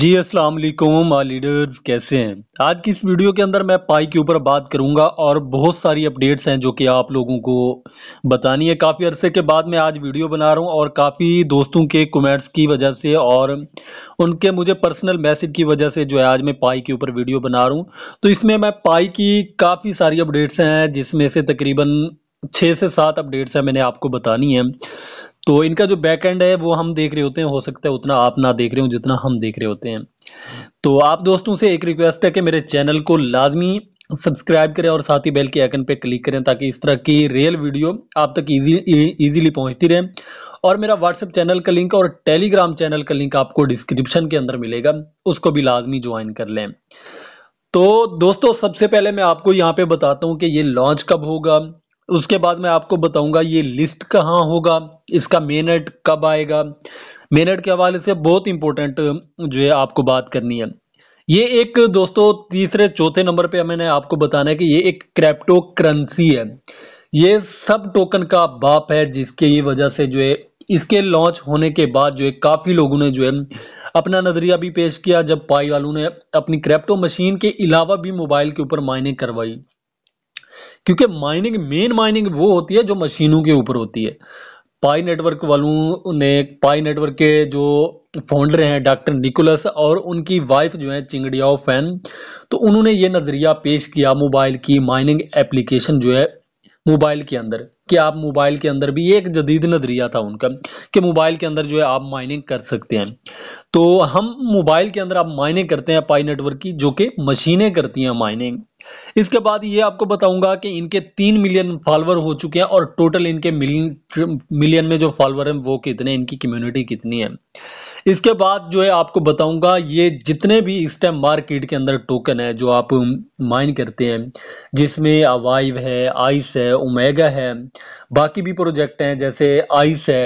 जी अस्सलाम वालेकुम आ लीडर्स कैसे हैं आज की इस वीडियो के अंदर मैं पाई के ऊपर बात करूंगा और बहुत सारी अपडेट्स हैं जो कि आप लोगों को बतानी है काफ़ी अरसे के बाद मैं आज वीडियो बना रहा हूं और काफ़ी दोस्तों के कमेंट्स की वजह से और उनके मुझे पर्सनल मैसेज की वजह से जो है आज मैं पाई के ऊपर वीडियो बना रहा हूँ तो इसमें मैं पाई की काफ़ी सारी अपडेट्स हैं जिसमें से तकरीबन छः से सात अपडेट्स हैं मैंने आपको बतानी है तो इनका जो बैक एंड है वो हम देख रहे होते हैं हो सकता है उतना आप ना देख रहे हो जितना हम देख रहे होते हैं तो आप दोस्तों से एक रिक्वेस्ट है कि मेरे चैनल को लाजमी सब्सक्राइब करें और साथ ही बेल के आइकन पर क्लिक करें ताकि इस तरह की रियल वीडियो आप तक इजी इजीली पहुंचती रहे और मेरा व्हाट्सएप चैनल का लिंक और टेलीग्राम चैनल का लिंक आपको डिस्क्रिप्शन के अंदर मिलेगा उसको भी लाजमी ज्वाइन कर लें तो दोस्तों सबसे पहले मैं आपको यहाँ पे बताता हूँ कि ये लॉन्च कब होगा उसके बाद मैं आपको बताऊंगा ये लिस्ट कहाँ होगा इसका मेनट कब आएगा मेनट के हवाले से बहुत इंपॉर्टेंट जो है आपको बात करनी है ये एक दोस्तों तीसरे चौथे नंबर पे मैंने आपको बताना है कि ये एक क्रैप्टो करेंसी है ये सब टोकन का बाप है जिसके ये वजह से जो है इसके लॉन्च होने के बाद जो है काफ़ी लोगों ने जो है अपना नज़रिया भी पेश किया जब पाई वालों ने अपनी क्रैप्टो मशीन के अलावा भी मोबाइल के ऊपर माइनिंग करवाई क्योंकि माइनिंग मेन माइनिंग वो होती है जो मशीनों के ऊपर होती है पाई नेटवर्क वालों ने पाई नेटवर्क के जो फाउंडर हैं डॉक्टर निकोलस और उनकी वाइफ जो है चिंगड़ियाओ फैन तो उन्होंने ये नज़रिया पेश किया मोबाइल की माइनिंग एप्लीकेशन जो है मोबाइल के अंदर कि आप मोबाइल के अंदर भी एक जदीद नज़रिया था उनका कि मोबाइल के अंदर जो है आप माइनिंग कर सकते हैं तो हम मोबाइल के अंदर आप माइनिंग करते हैं पाई नेटवर्क की जो कि मशीनें करती हैं माइनिंग इसके बाद ये आपको बताऊंगा कि इनके तीन मिलियन फॉलोअर हो चुके हैं और टोटल इनके मिलियन मिलियन में जो फॉलोअर हैं वो कितने इनकी कम्युनिटी कितनी है इसके बाद जो है आपको बताऊंगा ये जितने भी इस टाइम मार्केट के अंदर टोकन है जो आप माइन करते हैं जिसमें अवाइव है आइस है ओमेगा है बाकी भी प्रोजेक्ट हैं जैसे आइस है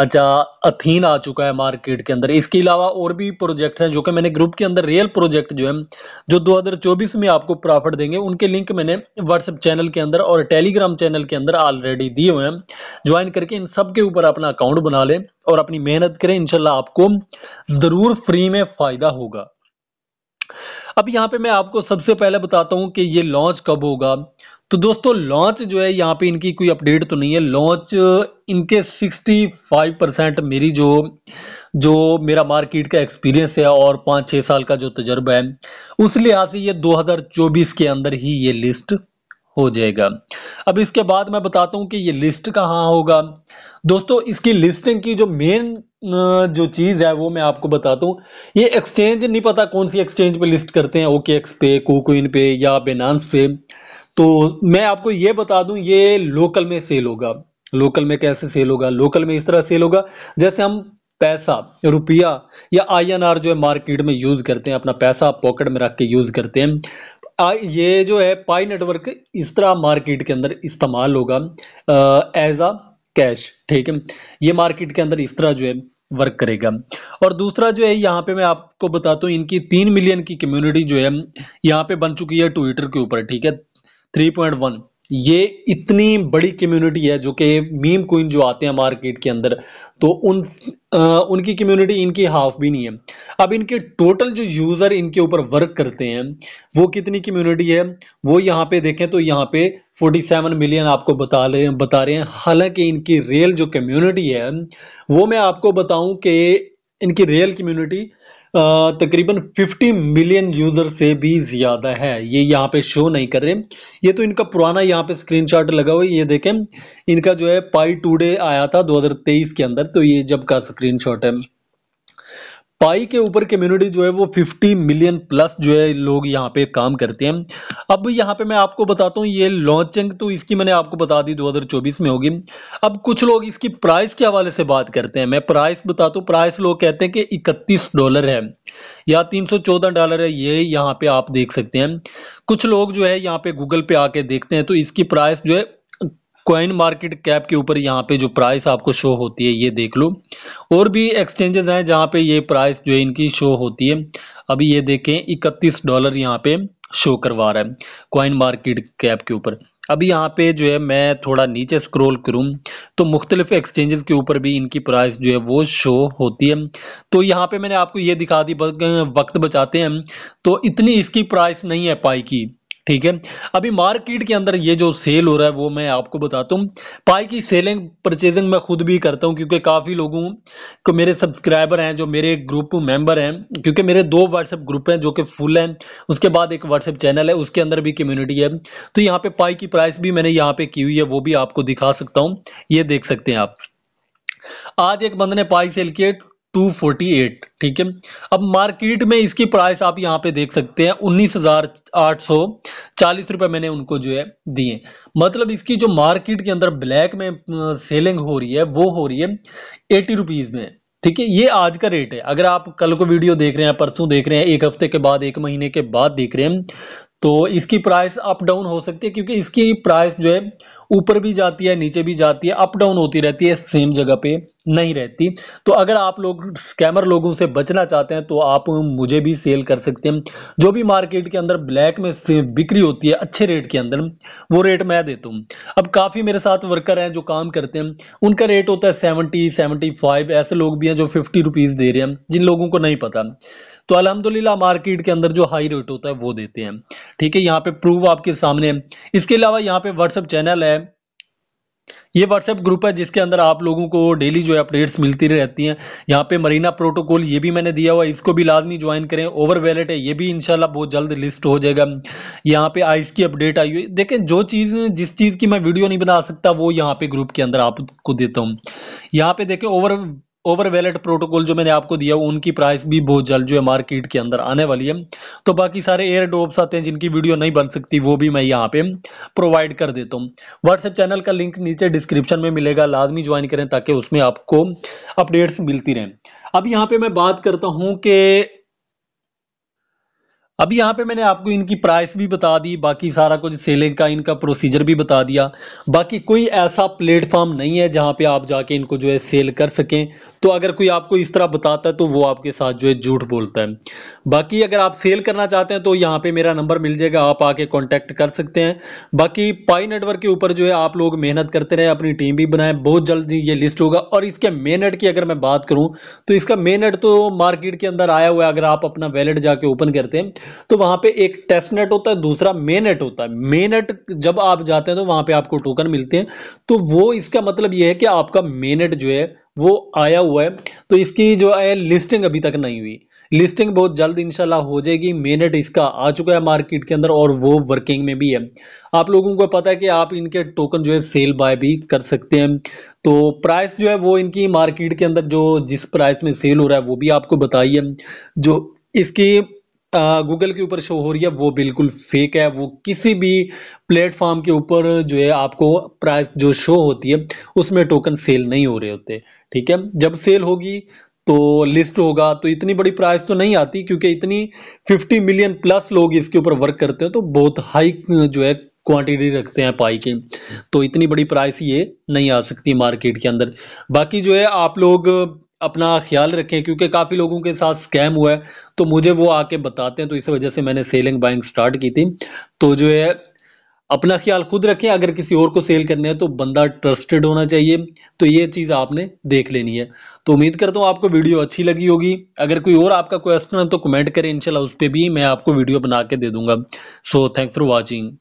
अच्छा अथीन आ चुका है मार्केट के अंदर इसके अलावा और भी प्रोजेक्ट हैं जो कि मैंने ग्रुप के अंदर रियल प्रोजेक्ट जो है जो दो में आपको प्रॉफिट देंगे उनके लिंक मैंने व्हाट्सएप चैनल के अंदर और टेलीग्राम चैनल के अंदर ऑलरेडी दिए हुए हैं ज्वाइन करके इन सब के ऊपर अपना अकाउंट बना लें और अपनी मेहनत करें इनशाला आपको ज़रूर फ्री में फ़ायदा होगा अब यहाँ पे मैं आपको सबसे पहले बताता हूँ कि ये लॉन्च कब होगा तो दोस्तों लॉन्च जो है यहाँ पे इनकी कोई अपडेट तो नहीं है लॉन्च इनके 65 परसेंट मेरी जो जो मेरा मार्केट का एक्सपीरियंस है और पाँच छः साल का जो तजर्बा है उस लिहाज से ये 2024 के अंदर ही ये लिस्ट हो जाएगा अब इसके बाद मैं बताता हूँ कि ये लिस्ट कहाँ होगा दोस्तों इसकी लिस्टिंग की जो मेन जो चीज़ है वो मैं आपको बताता हूँ ये एक्सचेंज नहीं पता कौन सी एक्सचेंज पे लिस्ट करते हैं ओके एक्स पे कोकोइन पे या बेनांस पे तो मैं आपको ये बता दूं ये लोकल में सेल होगा लोकल में कैसे सेल होगा लोकल में इस तरह सेल होगा जैसे हम पैसा रुपया या आई जो है मार्केट में यूज करते हैं अपना पैसा पॉकेट में रख के यूज करते हैं ये जो है पाई नेटवर्क इस तरह मार्केट के अंदर इस्तेमाल होगा एज अ कैश ठीक है ये मार्केट के अंदर इस तरह जो है वर्क करेगा और दूसरा जो है यहाँ पे मैं आपको बताता हूँ इनकी तीन मिलियन की कम्युनिटी जो है यहाँ पे बन चुकी है ट्विटर के ऊपर ठीक है थ्री पॉइंट वन ये इतनी बड़ी कम्युनिटी है जो कि मीम कोइन जो आते हैं मार्केट के अंदर तो उन आ, उनकी कम्युनिटी इनकी हाफ भी नहीं है अब इनके टोटल जो यूज़र इनके ऊपर वर्क करते हैं वो कितनी कम्युनिटी है वो यहाँ पे देखें तो यहाँ पे 47 मिलियन आपको बता रहे हैं बता रहे हैं हालांकि इनकी रियल जो कम्युनिटी है वो मैं आपको बताऊँ कि इनकी रियल कम्युनिटी तकरीबन 50 मिलियन यूज़र से भी ज़्यादा है ये यहाँ पे शो नहीं कर रहे ये तो इनका पुराना यहाँ पे स्क्रीनशॉट लगा हुआ है ये देखें इनका जो है पाई टूडे आया था 2023 के अंदर तो ये जब का स्क्रीनशॉट है पाई के ऊपर कम्युनिटी जो है वो 50 मिलियन प्लस जो है लोग यहाँ पे काम करते हैं अब यहाँ पे मैं आपको बताता हूँ ये लॉन्चिंग तो इसकी मैंने आपको बता दी 2024 में होगी अब कुछ लोग इसकी प्राइस के हवाले से बात करते हैं मैं प्राइस बताता हूँ प्राइस लोग कहते हैं कि इकतीस डॉलर है या 314 डॉलर है ये यहाँ पे आप देख सकते हैं कुछ लोग जो है यहाँ पे गूगल पे आके देखते हैं तो इसकी प्राइस जो है कॉइन मार्केट कैप के ऊपर यहाँ पे जो प्राइस आपको शो होती है ये देख लो और भी एक्सचेंजेस हैं जहाँ पे ये प्राइस जो है इनकी शो होती है अभी ये देखें इकतीस डॉलर यहाँ पे शो करवा रहा है कॉइन मार्केट कैप के ऊपर अभी यहाँ पे जो है मैं थोड़ा नीचे स्क्रॉल करूँ तो मुख्तलिफ एक्सचेंजेस के ऊपर भी इनकी प्राइस जो है वो शो होती है तो यहाँ पे मैंने आपको ये दिखा दी वक्त बचाते हैं तो इतनी इसकी प्राइस नहीं है पाई की ठीक है अभी मार्केट के अंदर ये जो सेल हो रहा है वो मैं आपको बताता हूँ पाई की सेलिंग परचेजिंग मैं खुद भी करता हूँ क्योंकि काफ़ी लोगों को मेरे सब्सक्राइबर हैं जो मेरे ग्रुप मेंबर हैं क्योंकि मेरे दो व्हाट्सएप ग्रुप हैं जो कि फुल हैं उसके बाद एक व्हाट्सएप चैनल है उसके अंदर भी कम्युनिटी है तो यहाँ पर पाई की प्राइस भी मैंने यहाँ पर की हुई है वो भी आपको दिखा सकता हूँ ये देख सकते हैं आप आज एक बंद ने पाई सेल किए 248 ठीक है अब मार्केट में इसकी प्राइस आप यहाँ पे देख सकते हैं उन्नीस हजार आठ सौ चालीस रुपए मैंने उनको जो है दिए मतलब इसकी जो मार्केट के अंदर ब्लैक में सेलिंग हो रही है वो हो रही है एटी रुपीज़ में ठीक है ये आज का रेट है अगर आप कल को वीडियो देख रहे हैं परसों देख रहे हैं एक हफ्ते के बाद एक महीने के बाद देख रहे हैं तो इसकी प्राइस अप डाउन हो सकती है क्योंकि इसकी प्राइस जो है ऊपर भी जाती है नीचे भी जाती है अप डाउन होती रहती है सेम जगह पे नहीं रहती तो अगर आप लोग स्कैमर लोगों से बचना चाहते हैं तो आप मुझे भी सेल कर सकते हैं जो भी मार्केट के अंदर ब्लैक में से बिक्री होती है अच्छे रेट के अंदर वो रेट मैं देता हूँ अब काफ़ी मेरे साथ वर्कर हैं जो काम करते हैं उनका रेट होता है सेवेंटी सेवेंटी फाइव ऐसे लोग भी हैं जो फिफ्टी रुपीज़ दे रहे हैं जिन लोगों को नहीं पता तो अलहमदुल्ला मार्केट के अंदर जो हाई रेट होता है वो देते हैं ठीक है यहाँ पे प्रूफ आपके सामने है इसके अलावा यहाँ पे व्हाट्सअप चैनल है ये व्हाट्सएप ग्रुप है जिसके अंदर आप लोगों को डेली जो है अपडेट्स मिलती रहती हैं यहाँ पे मरीना प्रोटोकॉल ये भी मैंने दिया हुआ है इसको भी लाजमी ज्वाइन करें ओवर वैलेट है ये भी इंशाल्लाह बहुत जल्द लिस्ट हो जाएगा यहाँ पे आइस की अपडेट आई हुई देखें जो चीज़ जिस चीज़ की मैं वीडियो नहीं बना सकता वो यहाँ पे ग्रुप के अंदर आपको देता हूँ यहाँ पे देखें ओवर ओवर वैलेट प्रोटोकॉल जो मैंने आपको दिया वो उनकी प्राइस भी बहुत जल्द जो है मार्केट के अंदर आने वाली है तो बाकी सारे एयर ड्रॉप्स आते हैं जिनकी वीडियो नहीं बन सकती वो भी मैं यहाँ पे प्रोवाइड कर देता हूँ व्हाट्सएप चैनल का लिंक नीचे डिस्क्रिप्शन में मिलेगा लाजमी ज्वाइन करें ताकि उसमें आपको अपडेट्स मिलती रहें अब यहाँ पर मैं बात करता हूँ कि अभी यहाँ पे मैंने आपको इनकी प्राइस भी बता दी बाकी सारा कुछ सेलिंग का इनका प्रोसीजर भी बता दिया बाकी कोई ऐसा प्लेटफॉर्म नहीं है जहाँ पे आप जाके इनको जो है सेल कर सकें तो अगर कोई आपको इस तरह बताता है तो वो आपके साथ जो है झूठ बोलता है बाकी अगर आप सेल करना चाहते हैं तो यहाँ पे मेरा नंबर मिल जाएगा आप आके कॉन्टैक्ट कर सकते हैं बाकी पाई नेटवर्क के ऊपर जो है आप लोग मेहनत करते रहे अपनी टीम भी बनाए बहुत जल्द ये लिस्ट होगा और इसके मेनट की अगर मैं बात करूँ तो इसका मेनट तो मार्केट के अंदर आया हुआ है अगर आप अपना वैलेट जाके ओपन करते हैं तो वहां पे एक टेस्ट नेट होता है दूसरा मेनेट होता है मेनेट जब आप जाते हैं तो वहां पे आपको टोकन मिलते हैं तो वो इसका मतलब ये है कि आपका मेनेट जो है वो आया हुआ है तो इसकी जो है लिस्टिंग अभी तक नहीं हुई लिस्टिंग बहुत जल्द इंशाल्लाह हो जाएगी मेनेट इसका आ चुका है मार्केट के अंदर और वो वर्किंग में भी है आप लोगों को पता है कि आप इनके टोकन जो है सेल बाय भी कर सकते हैं तो प्राइस जो है वो इनकी मार्केट के अंदर जो जिस प्राइस में सेल हो रहा है वो भी आपको बताइए जो इसकी गूगल के ऊपर शो हो रही है वो बिल्कुल फेक है वो किसी भी प्लेटफॉर्म के ऊपर जो है आपको प्राइस जो शो होती है उसमें टोकन सेल नहीं हो रहे होते ठीक है जब सेल होगी तो लिस्ट होगा तो इतनी बड़ी प्राइस तो नहीं आती क्योंकि इतनी 50 मिलियन प्लस लोग इसके ऊपर वर्क करते हैं तो बहुत हाई जो है क्वांटिटी रखते हैं पाई की तो इतनी बड़ी प्राइस ये नहीं आ सकती मार्केट के अंदर बाकी जो है आप लोग अपना ख्याल रखें क्योंकि काफ़ी लोगों के साथ स्कैम हुआ है तो मुझे वो आके बताते हैं तो इस वजह से मैंने सेलिंग बाइंग स्टार्ट की थी तो जो है अपना ख्याल खुद रखें अगर किसी और को सेल करने है तो बंदा ट्रस्टेड होना चाहिए तो ये चीज़ आपने देख लेनी है तो उम्मीद करता हूँ आपको वीडियो अच्छी लगी होगी अगर कोई और आपका क्वेश्चन है तो कमेंट करें इनशाला उस पर भी मैं आपको वीडियो बना के दे दूंगा सो थैंक्स फॉर वॉचिंग